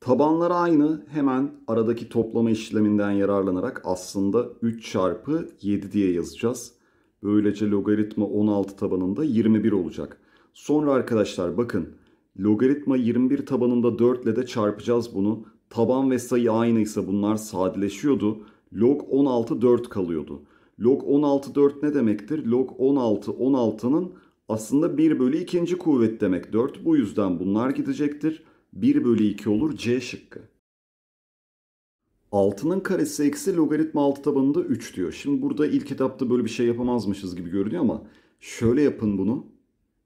Tabanlar aynı. Hemen aradaki toplama işleminden yararlanarak aslında 3 çarpı 7 diye yazacağız. Böylece logaritma 16 tabanında 21 olacak. Sonra arkadaşlar bakın logaritma 21 tabanında 4 ile de çarpacağız bunu. Taban ve sayı aynıysa bunlar sadeleşiyordu. Log 16 4 kalıyordu. Log 16 4 ne demektir? Log 16 16'nın aslında 1 bölü ikinci kuvvet demek 4. Bu yüzden bunlar gidecektir. 1 bölü 2 olur C şıkkı. 6'nın karesi eksi logaritma 6 tabanında 3 diyor. Şimdi burada ilk etapta böyle bir şey yapamazmışız gibi görünüyor ama şöyle yapın bunu.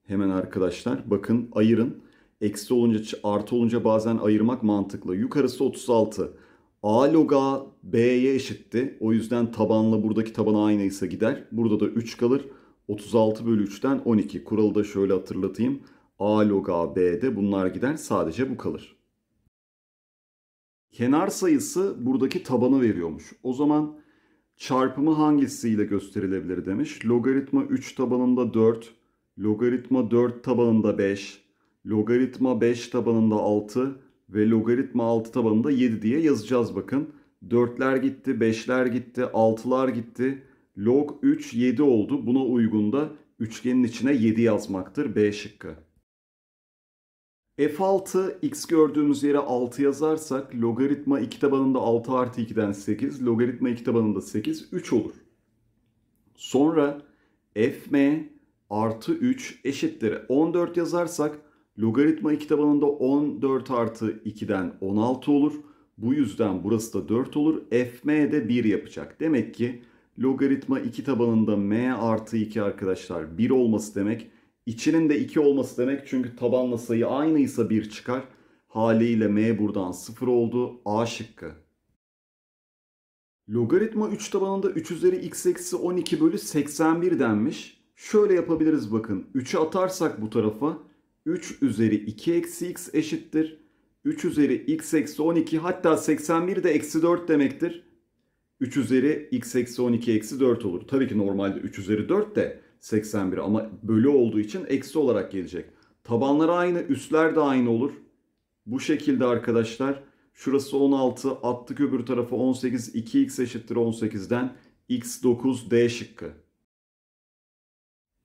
Hemen arkadaşlar bakın ayırın. Eksi olunca artı olunca bazen ayırmak mantıklı. Yukarısı 36. A loga B'ye eşitti. O yüzden tabanla buradaki taban aynıysa gider. Burada da 3 kalır. 36 bölü 3'ten 12. Kuralı da şöyle hatırlatayım. A log A B'de bunlar gider sadece bu kalır. Kenar sayısı buradaki tabanı veriyormuş. O zaman çarpımı hangisiyle gösterilebilir demiş. Logaritma 3 tabanında 4, logaritma 4 tabanında 5, logaritma 5 tabanında 6 ve logaritma 6 tabanında 7 diye yazacağız bakın. 4'ler gitti, 5'ler gitti, 6'lar gitti. Log 3 7 oldu. Buna uygun da üçgenin içine 7 yazmaktır B şıkkı. F6 x gördüğümüz yere 6 yazarsak logaritma 2 tabanında 6 artı 2'den 8, logaritma 2 tabanında 8, 3 olur. Sonra fm artı 3 eşittir 14 yazarsak logaritma 2 tabanında 14 artı 2'den 16 olur. Bu yüzden burası da 4 olur. fm de 1 yapacak. Demek ki logaritma 2 tabanında m artı 2 arkadaşlar 1 olması demek İçinin de 2 olması demek çünkü tabanla sayı aynıysa 1 çıkar. Haliyle m buradan 0 oldu. A şıkkı. Logaritma 3 tabanında 3 üzeri x eksi 12 bölü 81 denmiş. Şöyle yapabiliriz bakın. 3'ü atarsak bu tarafa 3 üzeri 2 eksi x eşittir. 3 üzeri x eksi 12 hatta 81 de eksi 4 demektir. 3 üzeri x eksi 12 eksi 4 olur. Tabii ki normalde 3 üzeri 4 de 81 ama bölü olduğu için eksi olarak gelecek. Tabanlar aynı, üstler de aynı olur. Bu şekilde arkadaşlar. Şurası 16, attık öbür tarafa 18, 2x eşittir 18'den x 9 d şıkkı.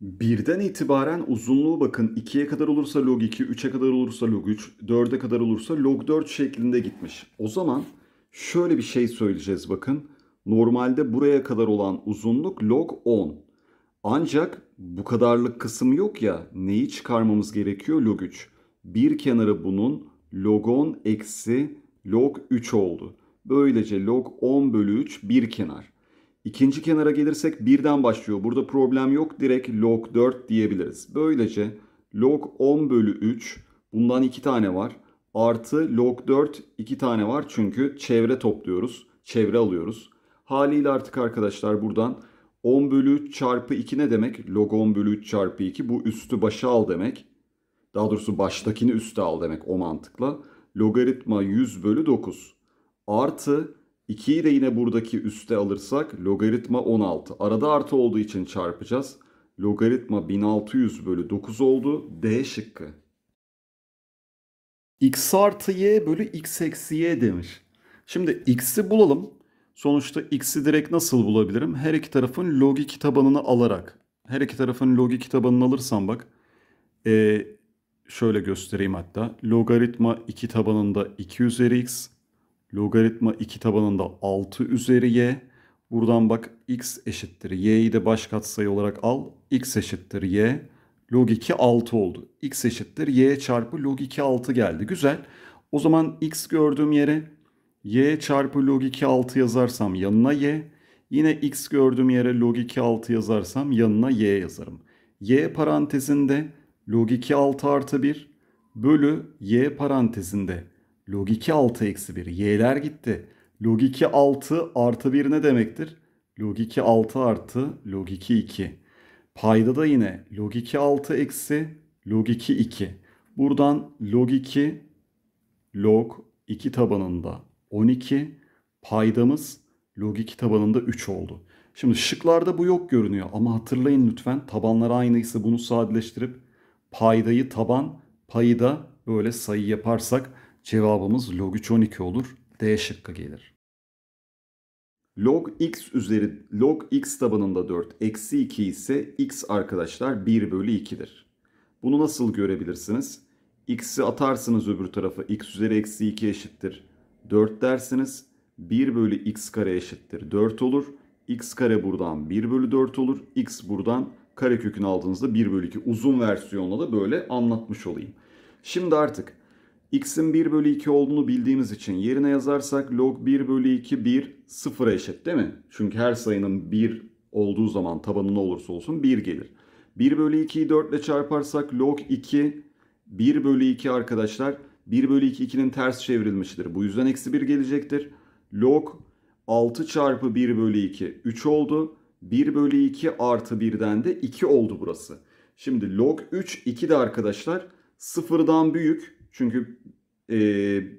Birden itibaren uzunluğu bakın 2'ye kadar olursa log 2, 3'e kadar olursa log 3, 4'e kadar olursa log 4 şeklinde gitmiş. O zaman şöyle bir şey söyleyeceğiz bakın. Normalde buraya kadar olan uzunluk log 10. Ancak bu kadarlık kısım yok ya neyi çıkarmamız gerekiyor log 3. Bir kenarı bunun logon eksi log 3 oldu. Böylece log 10 bölü 3 bir kenar. İkinci kenara gelirsek birden başlıyor. Burada problem yok. Direkt log 4 diyebiliriz. Böylece log 10 bölü 3 bundan 2 tane var. Artı log 4 2 tane var. Çünkü çevre topluyoruz. Çevre alıyoruz. Haliyle artık arkadaşlar buradan 10 bölü 3 çarpı 2 ne demek? Log 10 bölü 3 çarpı 2 bu üstü başa al demek. Daha doğrusu baştakini üste al demek o mantıkla. Logaritma 100 bölü 9. Artı 2'yi de yine buradaki üste alırsak logaritma 16. Arada artı olduğu için çarpacağız. Logaritma 1600 bölü 9 oldu. D şıkkı. x artı y bölü x eksi y demiş. Şimdi x'i bulalım. Sonuçta x'i direkt nasıl bulabilirim? Her iki tarafın logi tabanını alarak. Her iki tarafın logi tabanını alırsam bak. E, şöyle göstereyim hatta. Logaritma 2 tabanında 2 üzeri x. Logaritma 2 tabanında 6 üzeri y. Buradan bak x eşittir. y'yi de baş katsayı olarak al. x eşittir y. Log 2 6 oldu. x eşittir y çarpı log 2 6 geldi. Güzel. O zaman x gördüğüm yere y çarpı log 2 6 yazarsam yanına y. Yine x gördüğüm yere log 2 6 yazarsam yanına y yazarım. y parantezinde log 2 6 artı 1 bölü y parantezinde log 2 6 eksi 1. y'ler gitti. Log 2 6 artı 1 ne demektir? Log 2 6 artı log 2 2. Payda da yine log 2 6 eksi log 2 2. Buradan log 2 log 2 tabanında 12, paydamız logik tabanında 3 oldu. Şimdi şıklarda bu yok görünüyor ama hatırlayın lütfen tabanlar aynıysa bunu sadeleştirip paydayı taban, payı da böyle sayı yaparsak cevabımız log 3 12 olur. D şıkkı gelir. Log x üzeri log x tabanında 4 eksi 2 ise x arkadaşlar 1 bölü 2'dir. Bunu nasıl görebilirsiniz? x'i atarsınız öbür tarafa x üzeri eksi 2 eşittir. 4 dersiniz. 1 bölü x kare eşittir 4 olur. x kare buradan 1 bölü 4 olur. x buradan kare kökünü aldığınızda 1 bölü 2 uzun versiyonla da böyle anlatmış olayım. Şimdi artık x'in 1 bölü 2 olduğunu bildiğimiz için yerine yazarsak log 1 bölü 2 1 sıfıra eşit değil mi? Çünkü her sayının 1 olduğu zaman tabanı ne olursa olsun 1 gelir. 1 bölü 2'yi 4 ile çarparsak log 2 1 bölü 2 arkadaşlar 1 bölü 2 2'nin ters çevrilmiştir. Bu yüzden eksi 1 gelecektir. Log 6 çarpı 1 bölü 2 3 oldu. 1 bölü 2 artı 1'den de 2 oldu burası. Şimdi log 3 2 de arkadaşlar sıfırdan büyük. Çünkü e,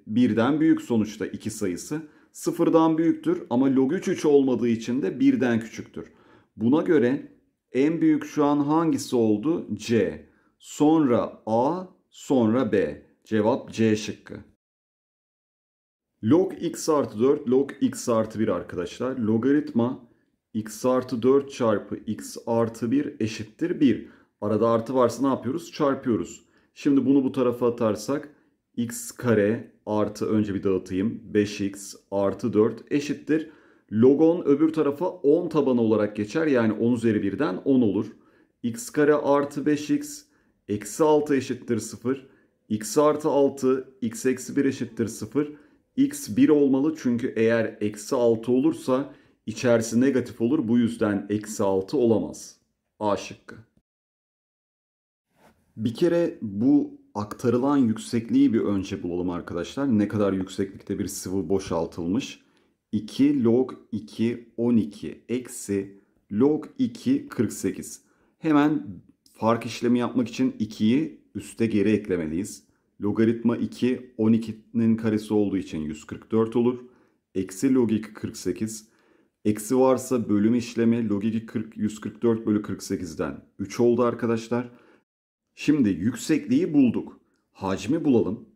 birden büyük sonuçta iki sayısı. Sıfırdan büyüktür ama log 3 3 olmadığı için de birden küçüktür. Buna göre en büyük şu an hangisi oldu? C. Sonra A, sonra B. Cevap C şıkkı. Log x artı 4 log x artı 1 arkadaşlar. Logaritma x artı 4 çarpı x artı 1 eşittir 1. Arada artı varsa ne yapıyoruz? Çarpıyoruz. Şimdi bunu bu tarafa atarsak x kare artı önce bir dağıtayım 5x artı 4 eşittir. Logon öbür tarafa 10 tabanı olarak geçer. Yani 10 üzeri 1'den 10 olur. x kare artı 5x eksi 6 eşittir 0 x artı 6 x eksi 1 eşittir 0. x 1 olmalı çünkü eğer eksi 6 olursa içerisi negatif olur. Bu yüzden eksi 6 olamaz. A şıkkı. Bir kere bu aktarılan yüksekliği bir önce bulalım arkadaşlar. Ne kadar yükseklikte bir sıvı boşaltılmış. 2 log 2 12 eksi log 2 48. Hemen fark işlemi yapmak için 2'yi üste geri eklemeliyiz. Logaritma 2 12'nin karesi olduğu için 144 olur. Eksi log 2 48. Eksi varsa bölüm işlemi log 2 40, 144 bölü 48'den 3 oldu arkadaşlar. Şimdi yüksekliği bulduk. Hacmi bulalım.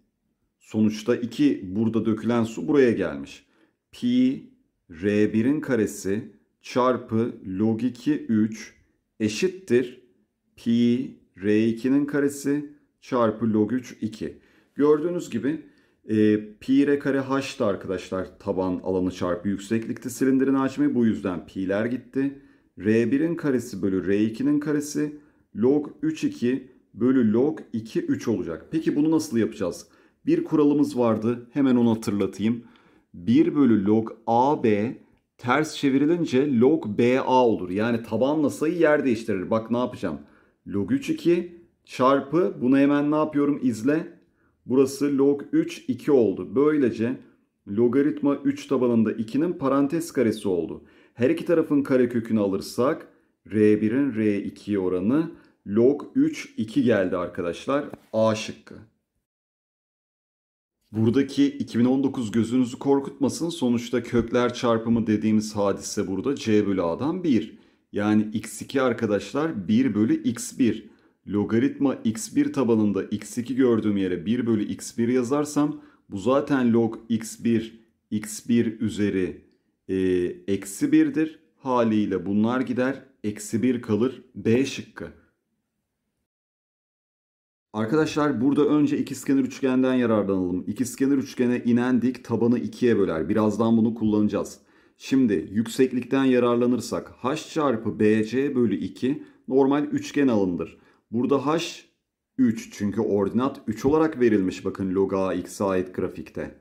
Sonuçta 2 burada dökülen su buraya gelmiş. Pi R1'in karesi çarpı log 2 3 eşittir pi R2'nin karesi çarpı log 3 2. Gördüğünüz gibi e, pi r kare h'tı arkadaşlar taban alanı çarpı yükseklikti silindirin hacmi. Bu yüzden pi'ler gitti. R1'in karesi bölü R2'nin karesi log 3 2 bölü log 2 3 olacak. Peki bunu nasıl yapacağız? Bir kuralımız vardı. Hemen onu hatırlatayım. 1 bölü log AB ters çevrilince log BA olur. Yani tabanla sayı yer değiştirir. Bak ne yapacağım log 3 2 çarpı bunu hemen ne yapıyorum izle. Burası log 3 2 oldu. Böylece logaritma 3 tabanında 2'nin parantez karesi oldu. Her iki tarafın karekökünü alırsak R1'in R2'ye oranı log 3 2 geldi arkadaşlar. A şıkkı. Buradaki 2019 gözünüzü korkutmasın. Sonuçta kökler çarpımı dediğimiz hadise burada C bölü A'dan 1. Yani x2 arkadaşlar 1 bölü x1. Logaritma x1 tabanında x2 gördüğüm yere 1 bölü x1 yazarsam bu zaten log x1 x1 üzeri e, eksi 1'dir. Haliyle bunlar gider. Eksi 1 kalır. B şıkkı. Arkadaşlar burada önce ikizkenar üçgenden yararlanalım. İkizkenar üçgene inen dik tabanı 2'ye böler. Birazdan bunu kullanacağız. Şimdi yükseklikten yararlanırsak h çarpı bc bölü 2 normal üçgen alındır. Burada h 3 çünkü ordinat 3 olarak verilmiş bakın log a x'e ait grafikte.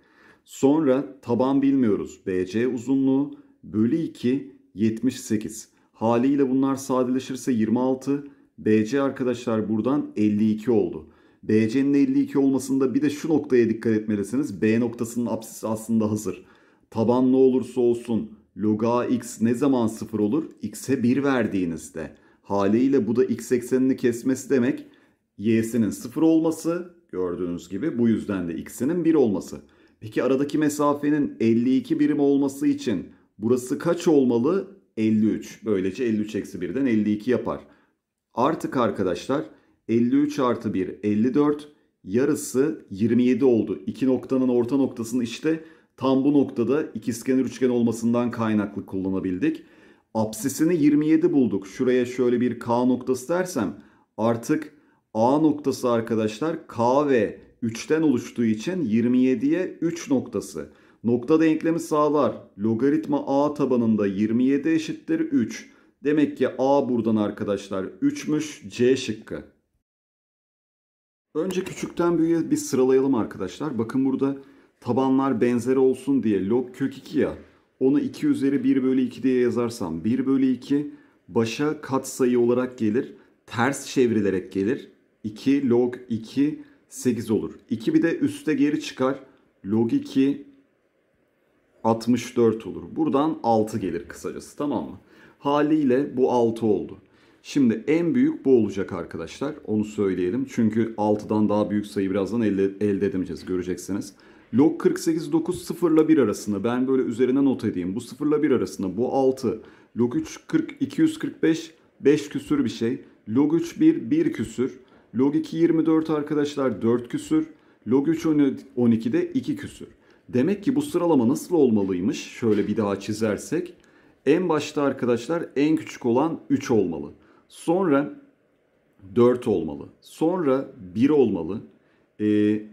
Sonra taban bilmiyoruz. bc uzunluğu bölü 2 78. Haliyle bunlar sadeleşirse 26. bc arkadaşlar buradan 52 oldu. BC'nin 52 olmasında bir de şu noktaya dikkat etmelisiniz. B noktasının apsisi aslında hazır. Taban ne olursa olsun loga x ne zaman 0 olur? x'e 1 verdiğinizde. Haliyle bu da x eksenini kesmesi demek y'sinin 0 olması gördüğünüz gibi bu yüzden de x'inin 1 olması. Peki aradaki mesafenin 52 birim olması için burası kaç olmalı? 53. Böylece 53 eksi 1'den 52 yapar. Artık arkadaşlar 53 artı 1 54 yarısı 27 oldu. İki noktanın orta noktasını işte Tam bu noktada ikizkenar üçgen olmasından kaynaklı kullanabildik. Apsisini 27 bulduk. Şuraya şöyle bir K noktası dersem artık A noktası arkadaşlar K ve 3'ten oluştuğu için 27'ye 3 noktası. Nokta denklemi sağlar. Logaritma A tabanında 27 eşittir 3. Demek ki A buradan arkadaşlar 3'müş C şıkkı. Önce küçükten büyüğe bir sıralayalım arkadaşlar. Bakın burada tabanlar benzeri olsun diye log kök 2 ya onu 2 üzeri 1 bölü 2 diye yazarsam 1 bölü 2 başa kat sayı olarak gelir. Ters çevrilerek gelir. 2 log 2 8 olur. 2 bir de üste geri çıkar. Log 2 64 olur. Buradan 6 gelir kısacası tamam mı? Haliyle bu 6 oldu. Şimdi en büyük bu olacak arkadaşlar. Onu söyleyelim. Çünkü 6'dan daha büyük sayı birazdan elde, elde edemeyeceğiz. Göreceksiniz. Log 48 9 0 ile 1 arasında ben böyle üzerine not edeyim. Bu 0 ile 1 arasında bu 6. Log 3 40, 245 5 küsür bir şey. Log 3 1 1 küsür. Log 2 24 arkadaşlar 4 küsür. Log 3 12 de 2 küsür. Demek ki bu sıralama nasıl olmalıymış? Şöyle bir daha çizersek. En başta arkadaşlar en küçük olan 3 olmalı. Sonra 4 olmalı. Sonra 1 olmalı. Ee,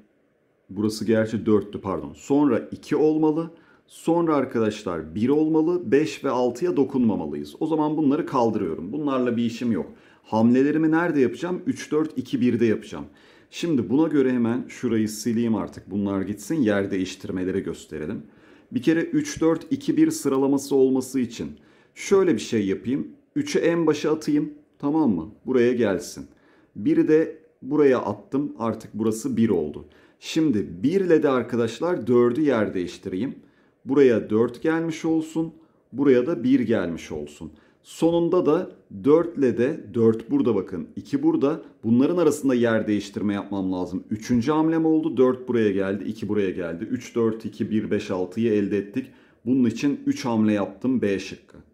Burası gerçi 4'tü pardon. Sonra 2 olmalı. Sonra arkadaşlar 1 olmalı. 5 ve 6'ya dokunmamalıyız. O zaman bunları kaldırıyorum. Bunlarla bir işim yok. Hamlelerimi nerede yapacağım? 3, 4, 2, 1'de yapacağım. Şimdi buna göre hemen şurayı sileyim artık. Bunlar gitsin. Yer değiştirmeleri gösterelim. Bir kere 3, 4, 2, 1 sıralaması olması için şöyle bir şey yapayım. 3'ü en başa atayım. Tamam mı? Buraya gelsin. Biri de Buraya attım artık burası 1 oldu. Şimdi 1 ile de arkadaşlar 4'ü yer değiştireyim. Buraya 4 gelmiş olsun. Buraya da 1 gelmiş olsun. Sonunda da 4 ile de 4 burada bakın 2 burada. Bunların arasında yer değiştirme yapmam lazım. Üçüncü hamlem oldu. 4 buraya geldi 2 buraya geldi. 3, 4, 2, 1, 5, 6'yı elde ettik. Bunun için 3 hamle yaptım B şıkkı.